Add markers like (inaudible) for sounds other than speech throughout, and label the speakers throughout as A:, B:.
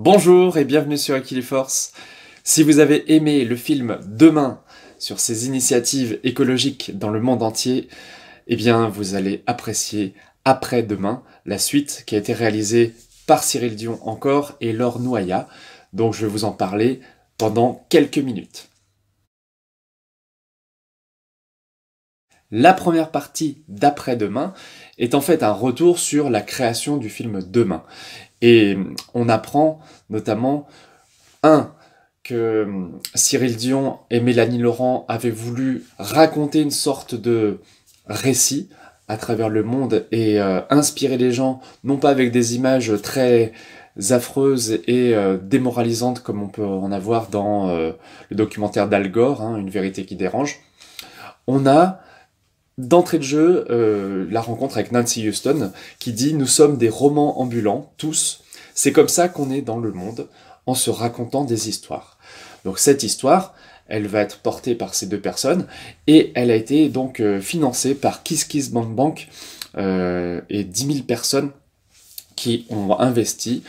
A: Bonjour et bienvenue sur Aquile Force. Si vous avez aimé le film Demain sur ces initiatives écologiques dans le monde entier, eh bien vous allez apprécier après-demain la suite qui a été réalisée par Cyril Dion encore et Laure Noya. Donc je vais vous en parler pendant quelques minutes.
B: La première partie d'après-demain
A: est en fait un retour sur la création du film Demain. Et hum, on apprend notamment, un, que hum, Cyril Dion et Mélanie Laurent avaient voulu raconter une sorte de récit à travers le monde et euh, inspirer les gens, non pas avec des images très affreuses et euh, démoralisantes comme on peut en avoir dans euh, le documentaire d'Al Gore, hein, Une vérité qui dérange. On a d'entrée de jeu euh, la rencontre avec Nancy Houston qui dit Nous sommes des romans ambulants, tous. C'est comme ça qu'on est dans le monde, en se racontant des histoires. Donc cette histoire, elle va être portée par ces deux personnes et elle a été donc euh, financée par Kiss Bank Bank euh, et 10 000 personnes qui ont investi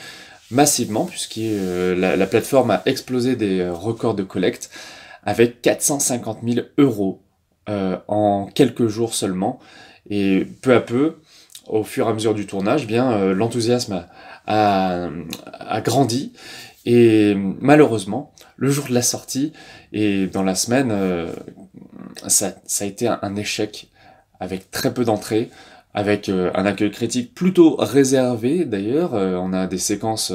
A: massivement puisque la, la plateforme a explosé des records de collecte avec 450 000 euros euh, en quelques jours seulement. Et peu à peu, au fur et à mesure du tournage, eh bien euh, l'enthousiasme a, a, grandi. Et malheureusement, le jour de la sortie et dans la semaine, euh, ça, ça, a été un, échec avec très peu d'entrées, avec un accueil critique plutôt réservé d'ailleurs. on a des séquences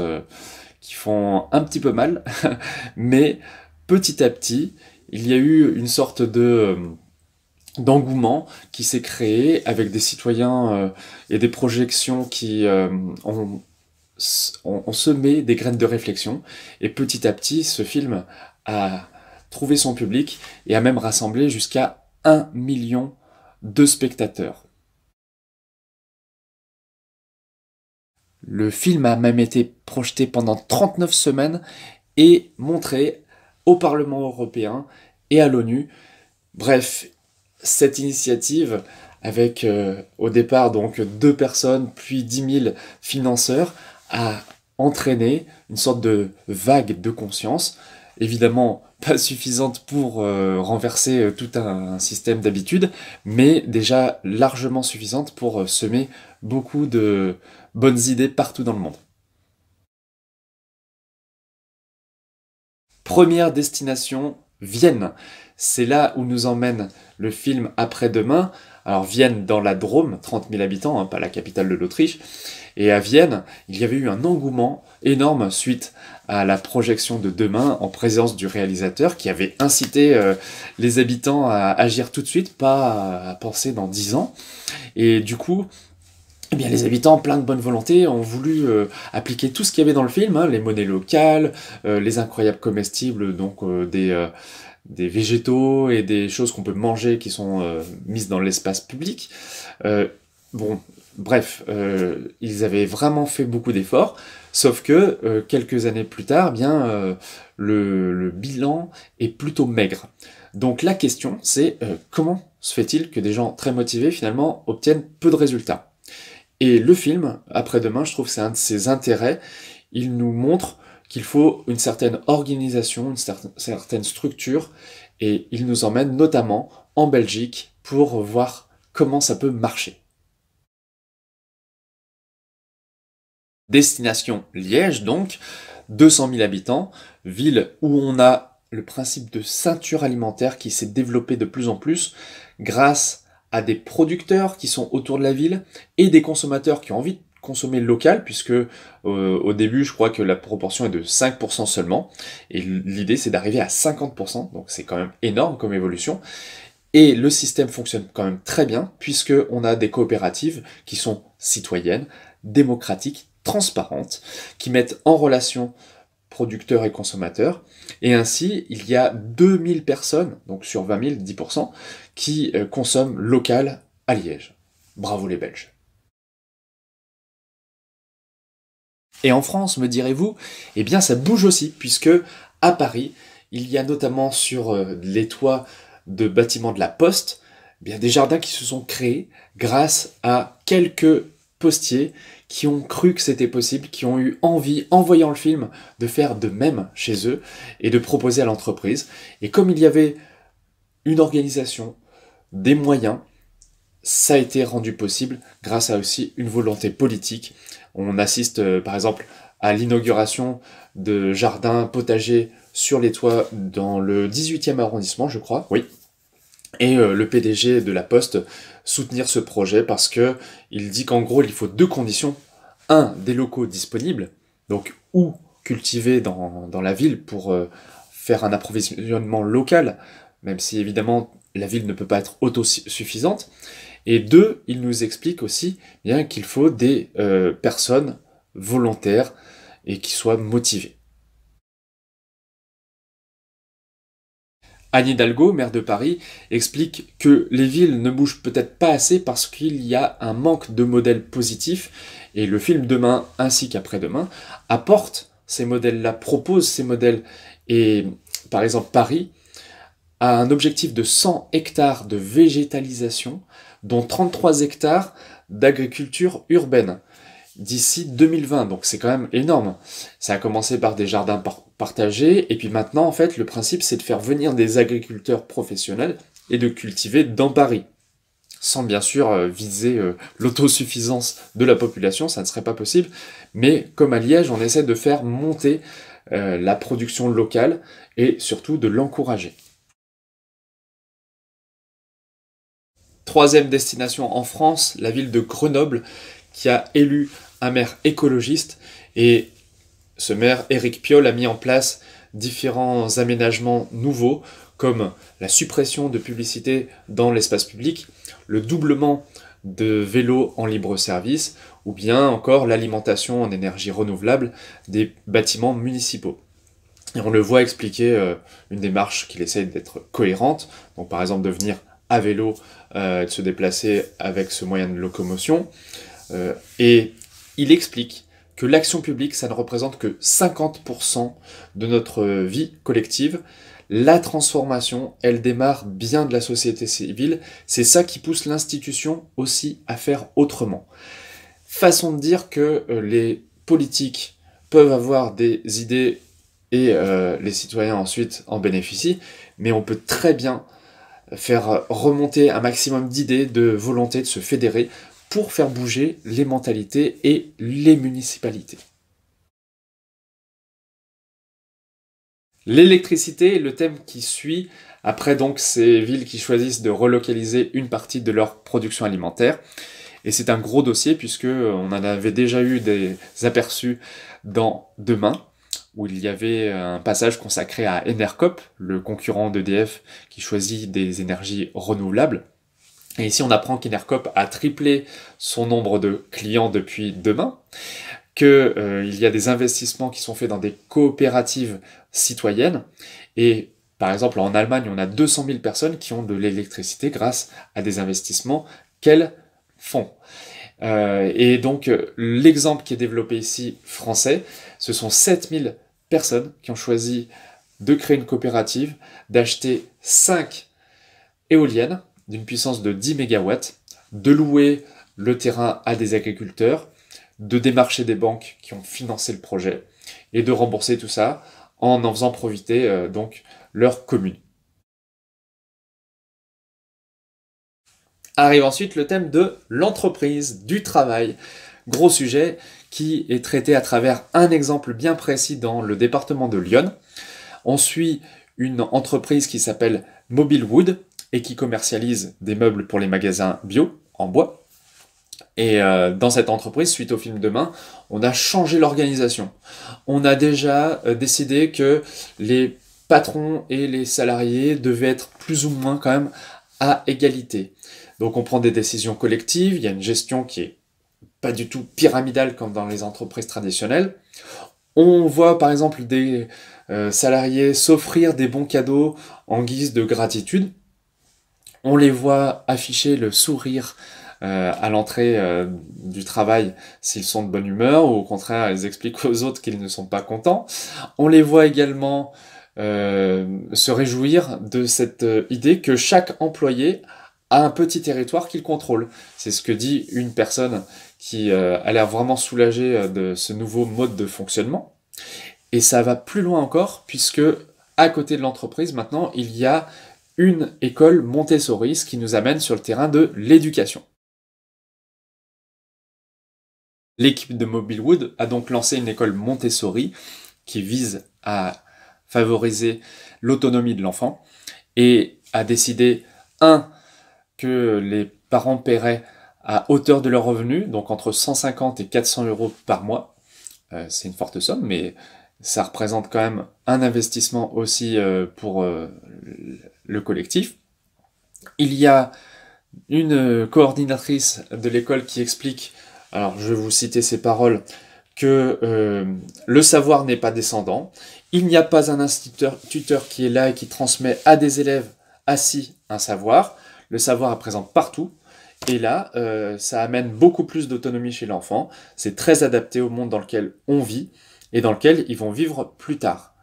A: qui font un petit peu mal, (laughs) mais petit à petit, il y a eu une sorte de d'engouement qui s'est créé avec des citoyens euh, et des projections qui euh, ont, semé des graines de réflexion. Et petit à petit, ce film a trouvé son public et a même rassemblé jusqu'à un million de spectateurs.
B: Le film a même été projeté pendant 39
A: semaines et montré au Parlement européen et à l'ONU. Bref, cette initiative avec euh, au départ donc deux personnes puis 10 000 financeurs a entraîné une sorte de vague de conscience, évidemment (laughs) pas suffisante pour euh, renverser euh, tout un, système d'habitude, mais déjà largement suffisante pour semer beaucoup de bonnes idées partout dans le monde.
B: Première destination Vienne. C'est
A: là où nous emmène le film Après-demain. Alors Vienne dans la Drôme, 30 000 habitants, hein, pas la capitale de l'Autriche. Et à Vienne, il y avait eu un engouement énorme suite à la projection de demain en présence du réalisateur qui avait incité euh, les habitants à agir tout de suite, pas à penser dans 10 ans. Et du coup, eh bien, les habitants, plein de bonne volonté, ont voulu euh, appliquer tout ce qu'il y avait dans le film, hein, les monnaies locales, euh, les incroyables comestibles, donc euh, des, des, végétaux et des choses qu'on peut manger qui sont mises dans l'espace public. bon, bref, ils avaient vraiment fait beaucoup d'efforts, sauf que quelques années plus tard, eh bien, le, bilan est plutôt maigre. Donc la question, c'est comment se fait-il que des gens très motivés finalement obtiennent peu de résultats et le film, après-demain, je trouve que c'est un de ses intérêts. Il nous montre qu'il faut une certaine organisation, une certaine structure, et il nous emmène notamment en Belgique pour voir comment ça peut marcher.
B: Destination Liège donc,
A: 200 000 habitants, ville où on a le principe de ceinture alimentaire qui s'est développé de plus en plus grâce à des producteurs qui sont autour de la ville et des consommateurs qui ont envie de consommer local puisque euh, au début je crois que la proportion est de 5% seulement et l'idée c'est d'arriver à 50% donc c'est quand même énorme comme évolution et le système fonctionne quand même très bien puisque on a des coopératives qui sont citoyennes, démocratiques, transparentes qui mettent en relation producteurs et consommateurs et ainsi il y a 2000 personnes donc sur 20 000 10% qui euh, consomment local à Liège. Bravo les Belges.
B: Et en France, me direz-vous, eh
A: bien ça bouge aussi, puisque à Paris, il y a notamment sur euh, les toits de bâtiments de la Poste, eh bien des jardins qui se sont créés grâce à quelques postiers qui ont cru que c'était possible, qui ont eu envie, en voyant le film, de faire de même chez eux et de proposer à l'entreprise. Et comme il y avait une organisation, des moyens, ça a été rendu possible grâce à aussi une volonté politique. On assiste euh, par exemple à l'inauguration de jardins potagers sur les toits dans le 18e arrondissement, je crois, oui. Et euh, le PDG de la Poste soutenir ce projet parce que il dit qu'en gros, il faut deux conditions. Un, des locaux disponibles, donc ou cultiver dans, la ville pour euh, faire un approvisionnement local, même si évidemment la ville ne peut pas être autosuffisante. Et deux, il nous explique aussi bien qu'il faut des euh, personnes volontaires et qui soient motivées.
B: Anne Hidalgo, maire de
A: Paris, explique que les villes ne bougent peut-être pas assez parce qu'il y a un manque de modèles positifs et le film Demain ainsi qu'après-demain apporte ces modèles-là, propose ces modèles. Et par exemple, Paris un objectif de 100 hectares de végétalisation, dont 33 hectares d'agriculture urbaine d'ici 2020. Donc c'est quand même énorme. Ça a commencé par des jardins partagés et puis maintenant en fait le principe c'est de faire venir des agriculteurs professionnels et de cultiver dans Paris. Sans bien sûr euh, viser euh, l'autosuffisance de la population, ça ne serait pas possible. Mais comme à Liège, on essaie de faire monter euh, la production locale et surtout de l'encourager.
B: troisième destination en France, la ville de Grenoble,
A: qui a élu un maire écologiste. Et ce maire, Éric Piolle, a mis en place différents aménagements nouveaux, comme la suppression de publicité dans l'espace public, le doublement de vélos en libre service, ou bien encore l'alimentation en énergie renouvelable des bâtiments municipaux. Et on le voit expliquer euh, une démarche qu'il essaie d'être cohérente, donc par exemple devenir à vélo, euh, de se déplacer avec ce moyen de locomotion. Euh, et il explique que l'action publique, ça ne représente que 50% de notre vie collective. La transformation, elle démarre bien de la société civile. C'est ça qui pousse l'institution aussi à faire autrement. Façon de dire que euh, les politiques peuvent avoir des idées et les citoyens ensuite en bénéficient, mais on peut très bien faire remonter un maximum d'idées, de volonté de se fédérer pour faire bouger les mentalités et les municipalités. L'électricité est le thème qui suit après donc ces villes qui choisissent de relocaliser une partie de leur production alimentaire. Et c'est un gros dossier puisque on en avait déjà eu des aperçus dans Demain où il y avait euh, un passage consacré à Enercop, le concurrent d'EDF qui choisit des énergies renouvelables. Et ici, on apprend qu'Enercop a triplé son nombre de clients depuis demain, qu'il euh, y a des investissements qui sont faits dans des coopératives citoyennes. Et par exemple, en Allemagne, on a 200 000 personnes qui ont de l'électricité grâce à des investissements qu'elles font. Euh, et donc, l'exemple qui est développé ici, français, ce sont 7000 personnes qui ont choisi de créer une coopérative, d'acheter 5 éoliennes d'une puissance de 10 MW, de louer le terrain à des agriculteurs, de démarcher des banques qui ont financé le projet et de rembourser tout ça en en faisant profiter euh, donc leur commune.
B: Arrive ensuite le thème de l'entreprise, du
A: travail. Gros sujet qui est traité à travers un exemple bien précis dans le département de Lyon. On suit une entreprise qui s'appelle Mobile Wood et qui commercialise des meubles pour les magasins bio en bois. Et euh, dans cette entreprise, suite au film Demain, on a changé l'organisation. On a déjà euh, décidé que les patrons et les salariés devaient être plus ou moins quand même à égalité. Donc on prend des décisions collectives, il y a une gestion qui est pas du tout pyramidal comme dans les entreprises traditionnelles. On voit par exemple des euh, salariés s'offrir des bons cadeaux en guise de gratitude. On les voit afficher le sourire euh, à l'entrée euh, du travail s'ils sont de bonne humeur ou au contraire ils expliquent aux autres qu'ils ne sont pas contents. On les voit également se réjouir de cette idée que chaque employé a un petit territoire qu'il contrôle. C'est ce que dit une personne qui euh, a l'air vraiment soulagé euh, de ce nouveau mode de fonctionnement. Et ça va plus loin encore, puisque à côté de l'entreprise, maintenant, il y a une école Montessori, ce qui nous amène sur le terrain de l'éducation. L'équipe de Mobilewood a donc lancé une école Montessori qui vise à favoriser l'autonomie de l'enfant et a décidé, un, que les parents paieraient à hauteur de leurs revenus, donc entre 150 et 400 euros par mois. Euh, c'est une forte somme, mais ça représente quand même un investissement aussi euh, pour euh, le collectif. Il y a une coordinatrice de l'école qui explique, alors je vais vous citer ses paroles, que le savoir n'est pas descendant, il n'y a pas un instituteur tuteur qui est là et qui transmet à des élèves assis un savoir, le savoir est présent partout, et là, euh, ça amène beaucoup plus d'autonomie chez l'enfant. C'est très adapté au monde dans lequel on vit et dans lequel ils vont vivre plus tard.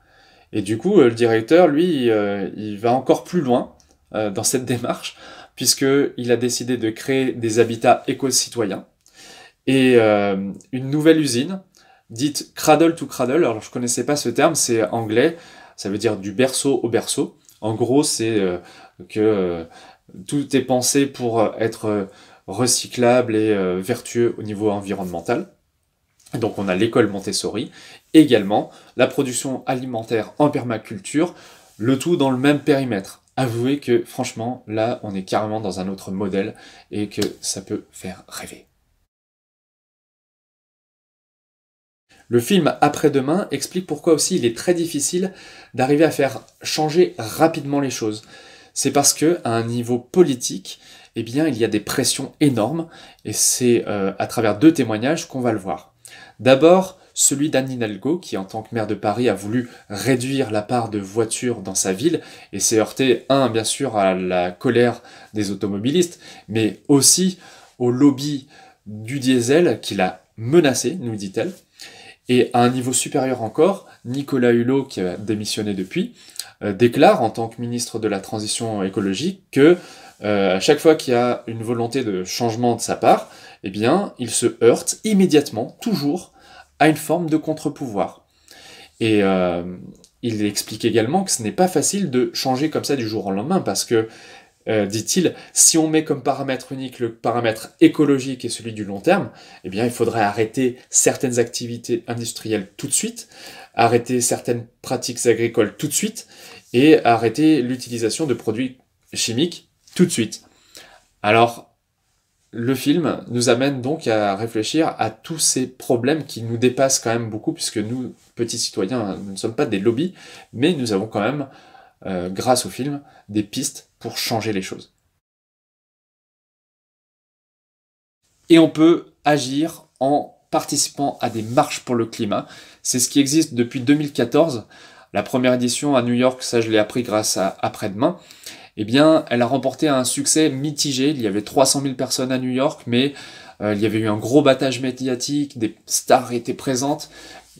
A: Et du coup, euh, le directeur, lui, euh, il, va encore plus loin dans cette démarche, puisqu'il a décidé de créer des habitats éco-citoyens et une nouvelle usine dite cradle to cradle. Alors, je ne connaissais pas ce terme, c'est anglais, ça veut dire du berceau au berceau. En gros, c'est que tout est pensé pour euh, être euh, recyclable et euh, vertueux au niveau environnemental. Donc on a l'école Montessori, également la production alimentaire en permaculture, le tout dans le même périmètre. Avouez que franchement, là, on est carrément dans un autre modèle et que ça peut faire rêver.
B: Le film Après-demain explique pourquoi
A: aussi il est très difficile d'arriver à faire changer rapidement les choses c'est parce que à un niveau politique, eh il y a des pressions énormes, et c'est euh, à travers deux témoignages qu'on va le voir. D'abord, celui d'Anne Hidalgo, qui en tant que maire de Paris a voulu réduire la part de voitures dans sa ville, et s'est heurté, un, bien sûr, à la colère des automobilistes, mais aussi au lobby du diesel qui l'a menacé, nous dit-elle. Et à un niveau supérieur encore, Nicolas Hulot, qui a démissionné depuis, euh, déclare en tant que ministre de la Transition écologique que euh, à chaque fois qu'il y a une volonté de changement de sa part, eh bien, il se heurte immédiatement, toujours, à une forme de contre-pouvoir. Et euh, il explique également que ce n'est pas facile de changer comme ça du jour au lendemain parce que euh, dit-il, si on met comme paramètre unique le paramètre écologique et celui du long terme, eh bien, il faudrait arrêter certaines activités industrielles tout de suite, arrêter certaines pratiques agricoles tout de suite et arrêter l'utilisation de produits chimiques tout de suite. Alors, le film nous amène donc à réfléchir à tous ces problèmes qui nous dépassent quand même beaucoup, puisque nous, petits citoyens, nous ne sommes pas des lobbies, mais nous avons quand même, euh, grâce au film, des pistes pour
B: changer les choses. Et on peut
A: agir en participant à des marches pour le climat. C'est ce qui existe depuis 2014. La première édition à New York, ça je l'ai appris grâce à Après-demain. Eh bien, elle a remporté un succès mitigé. Il y avait 300 000 personnes à New York, mais euh, il y avait eu un gros battage médiatique, des stars étaient présentes,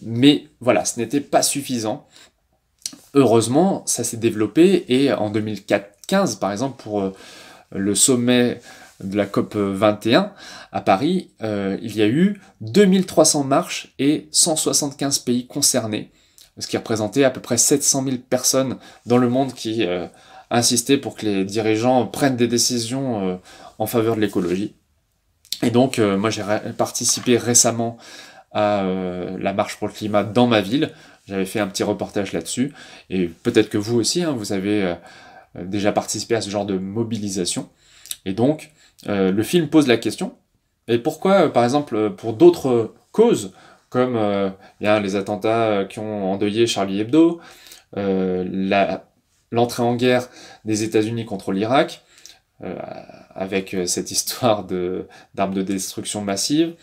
A: mais voilà, ce n'était pas suffisant. Heureusement, ça s'est développé et en 2014, 15, par exemple, pour euh, le sommet de la COP 21 à Paris, euh, il y a eu 2300 marches et 175 pays concernés, ce qui représentait à peu près 700 000 personnes dans le monde qui euh, insistaient pour que les dirigeants prennent des décisions en faveur de l'écologie. Et donc, moi, j'ai participé récemment à la marche pour le climat dans ma ville. J'avais fait un petit reportage là-dessus. Et peut-être que vous aussi, hein, vous avez euh, déjà participé à ce genre de mobilisation. Et donc, euh, le film pose la question, et pourquoi, euh, par exemple, pour d'autres causes, comme les attentats qui ont endeuillé Charlie Hebdo, l'entrée en guerre des États-Unis contre l'Irak, avec cette histoire de d'armes de, de, destruction massive.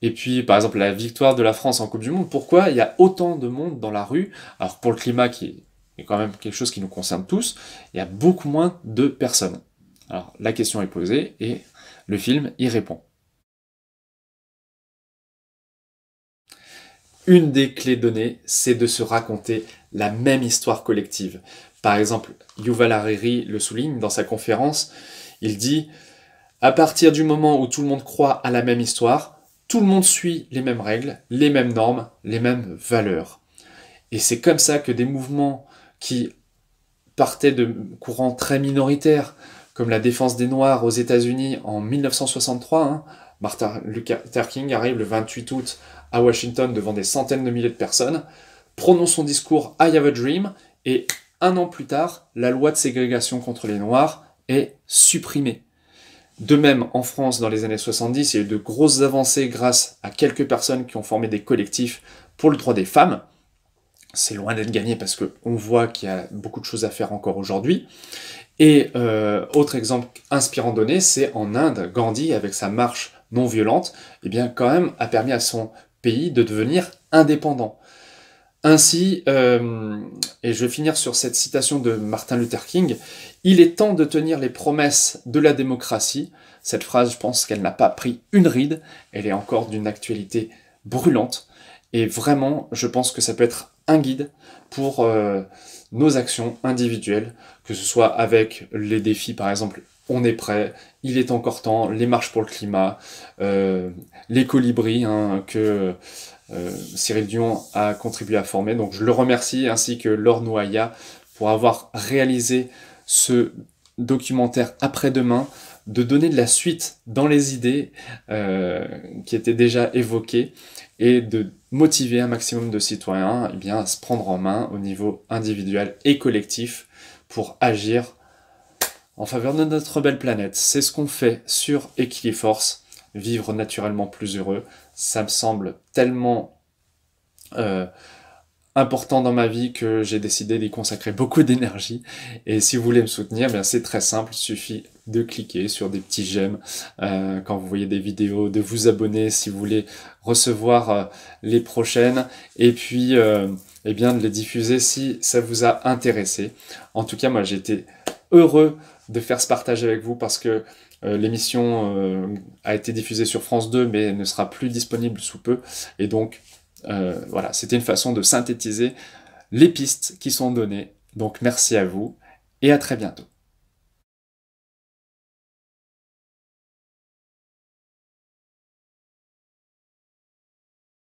A: Et puis, par exemple, la victoire de la France en Coupe du Monde. Pourquoi il y a autant de monde dans la rue Alors, pour le climat qui est est quand même quelque chose qui nous concerne tous, il y a beaucoup moins de personnes. Alors la question est posée et le film y répond. Une des clés données, c'est de se raconter la même histoire collective. Par exemple, Yuval Hariri le souligne dans sa conférence, il dit à partir du moment où tout le monde croit à la même histoire, tout le monde suit les mêmes règles, les mêmes normes, les mêmes valeurs. Et c'est comme ça que des mouvements qui partait de courants très minoritaires, comme la défense des Noirs aux États-Unis en 1963. Hein. Martin Luther King arrive le 28 août à Washington devant des centaines de milliers de personnes, prononce son discours I Have a Dream, et un an plus tard, la loi de ségrégation contre les Noirs est supprimée. De même, en France, dans les années 70, il y a eu de grosses avancées grâce à quelques personnes qui ont formé des collectifs pour le droit des femmes c'est loin d'être gagné parce que on voit qu'il y a beaucoup de choses à faire encore aujourd'hui. Et euh, autre exemple inspirant donné, c'est en Inde, Gandhi, avec sa marche non violente, eh bien quand même a permis à son pays de devenir indépendant. Ainsi, euh, et je vais finir sur cette citation de Martin Luther King, il est temps de tenir les promesses de la démocratie. Cette phrase, je pense qu'elle n'a pas pris une ride, elle est encore d'une actualité brûlante. Et vraiment, je pense que ça peut être un guide pour euh, nos actions individuelles, que ce soit avec les défis, par exemple, on est prêt, il est encore temps, les marches pour le climat, euh, les colibris hein, que euh, Cyril Dion a contribué à former. Donc je le remercie, ainsi que Laure Noaya, pour avoir réalisé ce documentaire après-demain de donner de la suite dans les idées euh, qui étaient déjà évoquées et de motiver un maximum de citoyens eh bien, à se prendre en main au niveau individuel et collectif pour agir en faveur de notre belle planète. C'est ce qu'on fait sur Equiliforce, vivre naturellement plus heureux. Ça me semble tellement euh, important dans ma vie que j'ai décidé d'y consacrer beaucoup d'énergie. Et si vous voulez me soutenir, eh c'est très simple, suffit de cliquer sur des petits j'aime euh, quand vous voyez des vidéos, de vous abonner si vous voulez recevoir euh, les prochaines et puis euh, eh bien de les diffuser si ça vous a intéressé. En tout cas, moi j'ai été heureux de faire ce partage avec vous parce que euh, l'émission a été diffusée sur France 2 mais ne sera plus disponible sous peu et donc voilà, c'était une façon de synthétiser les pistes qui sont données. Donc merci à vous et à très bientôt.